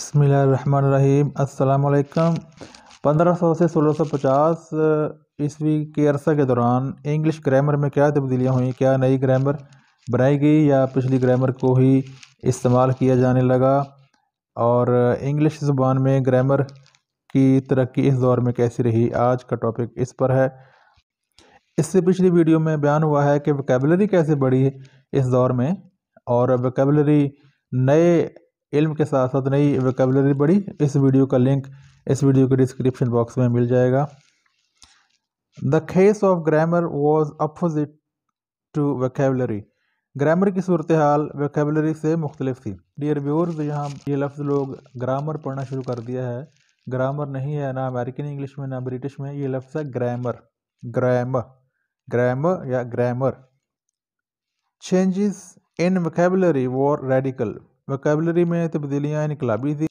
बसमीम अल्लाम पंद्रह सौ से सोलह सौ पचास ईस्वी के अरसा के दौरान इंग्लिश ग्रामर में क्या तब्दीलियाँ हुई क्या नई ग्रामर बनाई गई या पिछली ग्रामर को ही इस्तेमाल किया जाने लगा और इंग्लिश ज़ुबान में ग्रामर की तरक्की इस दौर में कैसी रही आज का टॉपिक इस पर है इससे पिछली वीडियो में बयान हुआ है कि वकेबलरी कैसे बढ़ी इस दौर में और वकेबलरी नए इल्म के साथ साथ नई वोकेबलरी बढ़ी इस वीडियो का लिंक इस वीडियो के डिस्क्रिप्शन बॉक्स में मिल जाएगा the case of grammar was opposite to vocabulary grammar की सूरत हाल वेकेबलरी से मुख्तलिफ थी डियर व्यूर्स यहाँ ये लफ्ज़ लोग ग्रामर पढ़ना शुरू कर दिया है ग्रामर नहीं है ना अमेरिकन इंग्लिश में ना ब्रिटिश में ये लफ्ज़ है ग्रामर ग्राम ग्राम या grammar changes in vocabulary were radical vocabulary में तब्दीलियाँ इनकलाबी थी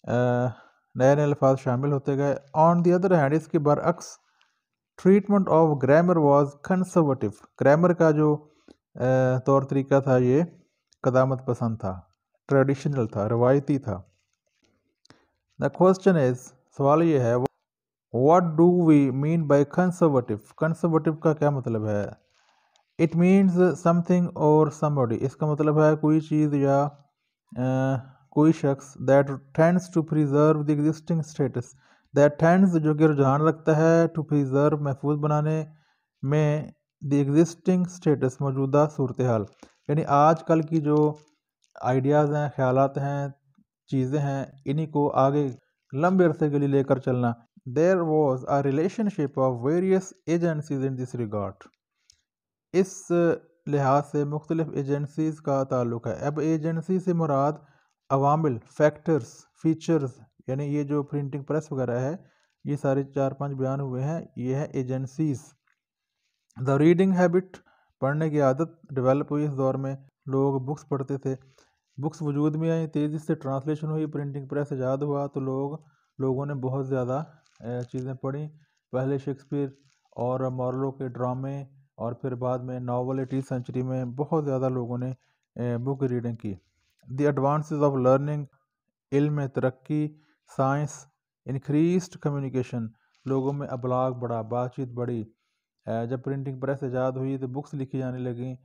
नए नए अल्फाज शामिल होते गए ऑन दी अदर हैंड इसके बरअक्स treatment of grammar was conservative grammar का जो तौर तरीका था ये कदामत पसंद था ट्रेडिशनल था रवायती था द क्वेश्चन इज सवाल ये है what do we mean by conservative conservative का क्या मतलब है it means something or somebody इसका मतलब है कोई चीज़ या कोई शख्स that tends to preserve the existing status that tends जो कि रुझान रखता है टू प्रिजर्व महफूज बनाने में द एग्जिस्टिंग स्टेटस मौजूदा सूरत हाल यानी आज कल की जो आइडियाज़ हैं ख्याल हैं चीज़ें हैं इन्हीं को आगे लंबे अरसे के लिए लेकर चलना there was a relationship of various agencies in this regard इस लिहाज से मुख्तलिफ़ एजेंसीज़ का ताल्लुक है अब एजेंसी से मुराद अवामिल फैक्टर्स फीचर्स यानी ये जो प्रिंटिंग प्रेस वगैरह है ये सारे चार पांच बयान हुए हैं ये है एजेंसीज़ द रीडिंग हैबिट पढ़ने की आदत डेवलप हुई इस दौर में लोग बुक्स पढ़ते थे बुक्स वजूद में आई तेज़ी से ट्रांसलेशन हुई प्रिंटिंग प्रेस ईजाद हुआ तो लोग लोगों ने बहुत ज़्यादा चीज़ें पढ़ी पहले शेक्सपियर और मॉरलो के ड्रामे और फिर बाद में नावल एटीन सेंचुरी में बहुत ज़्यादा लोगों ने बुक रीडिंग की द एडवांस ऑफ लर्निंग इल्म में तरक्की साइंस इनक्रीज कम्युनिकेशन लोगों में अबलाग बढ़ा बातचीत बढ़ी जब प्रिंटिंग प्रेस ईजाद हुई तो बुक्स लिखी जाने लगी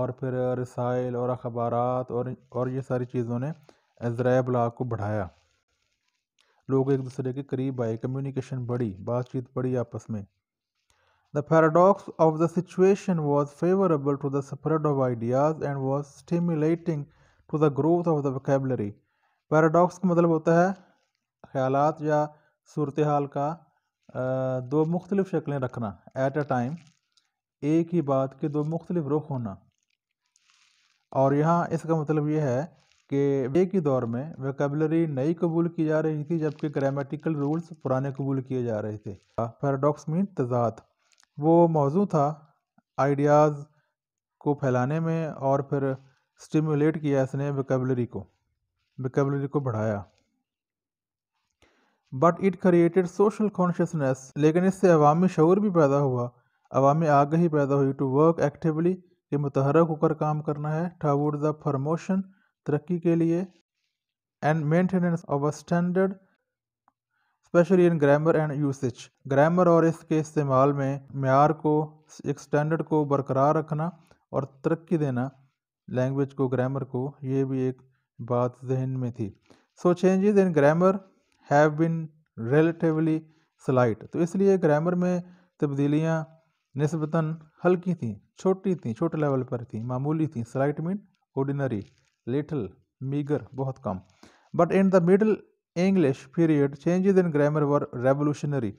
और फिर रसाइल और अखबार और और ये सारी चीज़ों ने ज़रा अबलाग को बढ़ाया लोग एक दूसरे के करीब आए कम्युनिकेशन बढ़ी बातचीत बढ़ी आपस में The paradox of the situation was favorable to the spread of ideas and was stimulating to the growth of the vocabulary. Paradox का मतलब होता है ख्याल या सूरत हाल का दो मुख्तलिफ़ शक्लें रखना एट अ टाइम एक ही बात के दो मुख्तलिफ रुख होना और यहाँ इसका मतलब यह है कि एक ही दौर में वेकेबलरी नई कबूल की जा रही थी जबकि ग्रामेटिकल रूल्स पुराने कबूल किए जा रहे थे पैराडॉक्स मीन तजाद वो मौजू था आइडियाज़ को फैलाने में और फिर स्टिमुलेट किया इसने वकेबलरी को वकेबलरी को बढ़ाया but it created social consciousness लेकिन इससे अवामी शौर भी पैदा हुआ अवामी आगही पैदा हुई टू वर्क एक्टिवली ये मुतहरक होकर काम करना है टावर्ड द प्रमोशन तरक्की के लिए and maintenance of a standard specially in grammar and usage grammar और इसके इस्तेमाल में मैार को एक स्टैंडर्ड को बरकरार रखना और तरक्की देना लैंग्वेज को ग्रामर को ये भी एक बात जहन में थी so changes in grammar have been relatively slight तो इसलिए ग्रामर में तब्दीलियाँ नस्बता हल्की थी छोटी थी छोटे लेवल पर थी मामूली थी slight mean ordinary little meagre बहुत कम but in the Middle English period changes in grammar were revolutionary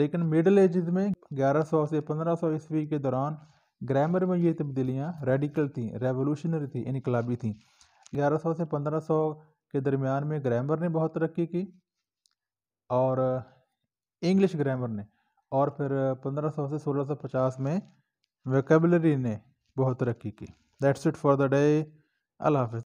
लेकिन मिडल एज में 1100 से 1500 ईस्वी के दौरान ग्रामर में ये तब्दीलियाँ रेडिकल थीं रेवोल्यूशनरी थी इनकलाबी थीं 1100 से 1500 के दरमियान में ग्रामर ने बहुत तरक्की की और इंग्लिश ग्रामर ने और फिर 1500 से 1650 में वेकेबलरी ने बहुत तरक्की की that's it for the day Allah